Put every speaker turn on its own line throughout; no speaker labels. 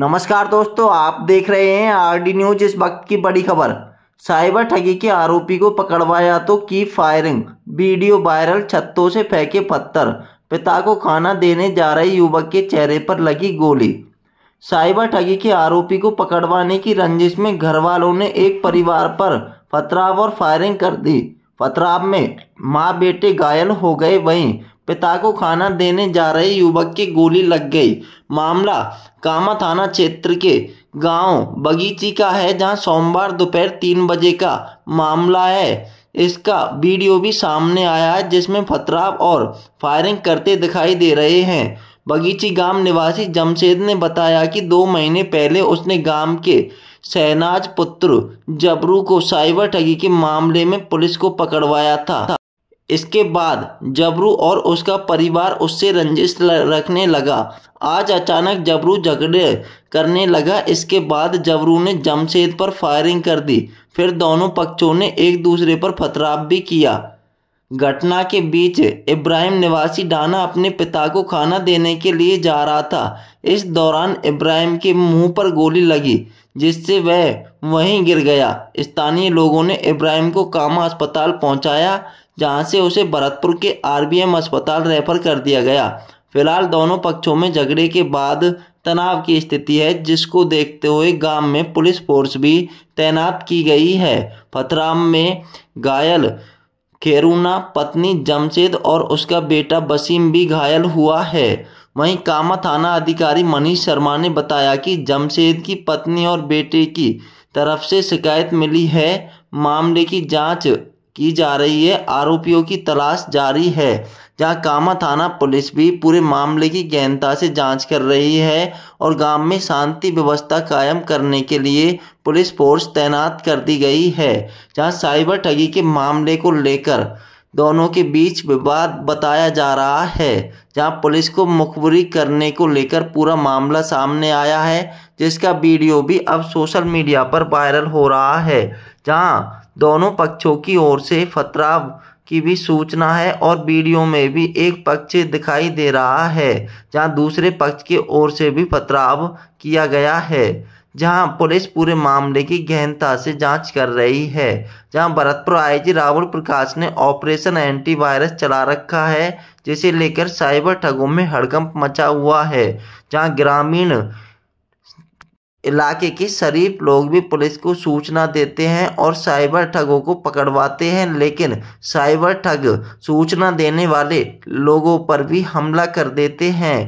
नमस्कार दोस्तों आप देख रहे हैं आरडी न्यूज इस वक्त की बड़ी खबर साइबर ठगी के आरोपी को पकड़वाया तो की फायरिंग वीडियो वायरल छत्तों से फेंके पत्थर पिता को खाना देने जा रहे युवक के चेहरे पर लगी गोली साइबर ठगी के आरोपी को पकड़वाने की रंजिश में घर वालों ने एक परिवार पर पथराव और फायरिंग कर दी पथराव में माँ बेटे घायल हो गए वहीं पिता को खाना देने जा रहे युवक के गोली लग गई मामला कामा थाना क्षेत्र के गांव बगीची का है जहां सोमवार दोपहर तीन बजे का मामला है इसका वीडियो भी सामने आया है जिसमें फतराब और फायरिंग करते दिखाई दे रहे हैं बगीची गांव निवासी जमशेद ने बताया कि दो महीने पहले उसने गांव के शहनाज पुत्र जबरू को साइबर ठगी के मामले में पुलिस को पकड़वाया था इसके बाद जबरू और उसका परिवार उससे रंजिश रखने लगा आज अचानक जबरू झगड़े करने लगा इसके बाद जबरू ने जमशेद पर फायरिंग कर दी फिर दोनों पक्षों ने एक दूसरे पर फतराब भी किया घटना के बीच इब्राहिम निवासी डाना अपने पिता को खाना देने के लिए जा रहा था इस दौरान इब्राहिम के मुंह पर गोली लगी जिससे वह वहीं गिर गया स्थानीय लोगों ने इब्राहिम को कामा अस्पताल पहुंचाया जहां से उसे भरतपुर के आरबीएम अस्पताल रेफर कर दिया गया फिलहाल दोनों पक्षों में झगड़े के बाद तनाव की स्थिति है जिसको देखते हुए गांव में पुलिस फोर्स भी तैनात की गई है फतराम में घायल खेरूना पत्नी जमशेद और उसका बेटा बसीम भी घायल हुआ है वहीं कामा थाना अधिकारी मनीष शर्मा ने बताया कि जमशेद की पत्नी और बेटे की तरफ से शिकायत मिली है मामले की जांच की जा रही है आरोपियों की तलाश जारी है जहां कामा थाना पुलिस भी पूरे मामले की गहनता से जांच कर रही है और गांव में शांति व्यवस्था कायम करने के लिए पुलिस फोर्स तैनात कर दी गई है जहां साइबर ठगी के मामले को लेकर दोनों के बीच विवाद बताया जा रहा है जहां पुलिस को मुखबरी करने को लेकर पूरा मामला सामने आया है जिसका वीडियो भी अब सोशल मीडिया पर वायरल हो रहा है जहां दोनों पक्षों की ओर से फतराव की भी सूचना है और वीडियो में भी एक पक्ष दिखाई दे रहा है जहां दूसरे पक्ष की ओर से भी फतराव किया गया है जहां पुलिस पूरे मामले की गहनता से जांच कर रही है जहां भरतपुर आईजी राहुल प्रकाश ने ऑपरेशन एंटी वायरस चला रखा है जिसे लेकर साइबर ठगों में हड़कंप मचा हुआ है जहां ग्रामीण इलाके के शरीफ लोग भी पुलिस को सूचना देते हैं और साइबर ठगों को पकड़वाते हैं लेकिन साइबर ठग सूचना देने वाले लोगों पर भी हमला कर देते हैं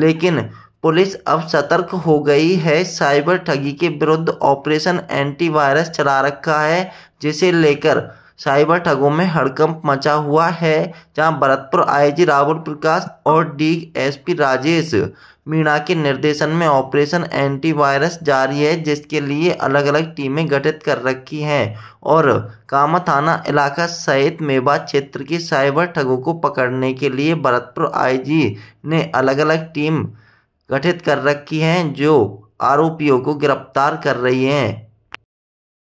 लेकिन पुलिस अब सतर्क हो गई है साइबर ठगी के विरुद्ध ऑपरेशन एंटीवायरस चला रखा है जिसे लेकर साइबर ठगों में हड़कंप मचा हुआ है जहां भरतपुर आईजी राहुल प्रकाश और डी एसपी राजेश मीणा के निर्देशन में ऑपरेशन एंटीवायरस जारी है जिसके लिए अलग अलग टीमें गठित कर रखी हैं और कामा थाना इलाका सहित मेवा क्षेत्र के साइबर ठगों को पकड़ने के लिए भरतपुर आईजी ने अलग अलग टीम गठित कर रखी हैं जो आरोपियों को गिरफ्तार कर रही हैं